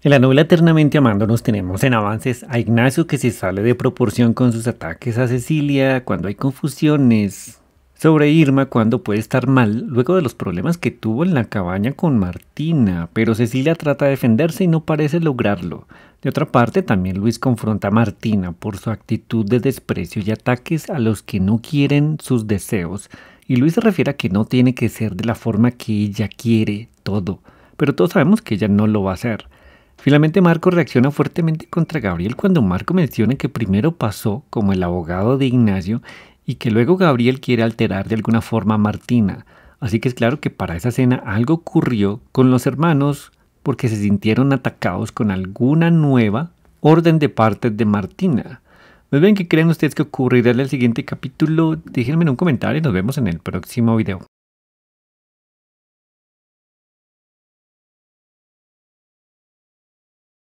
En la novela Eternamente Amando nos tenemos en avances a Ignacio que se sale de proporción con sus ataques a Cecilia cuando hay confusiones, sobre Irma cuando puede estar mal luego de los problemas que tuvo en la cabaña con Martina, pero Cecilia trata de defenderse y no parece lograrlo. De otra parte, también Luis confronta a Martina por su actitud de desprecio y ataques a los que no quieren sus deseos, y Luis se refiere a que no tiene que ser de la forma que ella quiere todo, pero todos sabemos que ella no lo va a hacer. Finalmente Marco reacciona fuertemente contra Gabriel cuando Marco menciona que primero pasó como el abogado de Ignacio y que luego Gabriel quiere alterar de alguna forma a Martina. Así que es claro que para esa cena algo ocurrió con los hermanos porque se sintieron atacados con alguna nueva orden de parte de Martina. me pues ven ¿qué creen ustedes que ocurrirá en el siguiente capítulo? Déjenme en un comentario y nos vemos en el próximo video.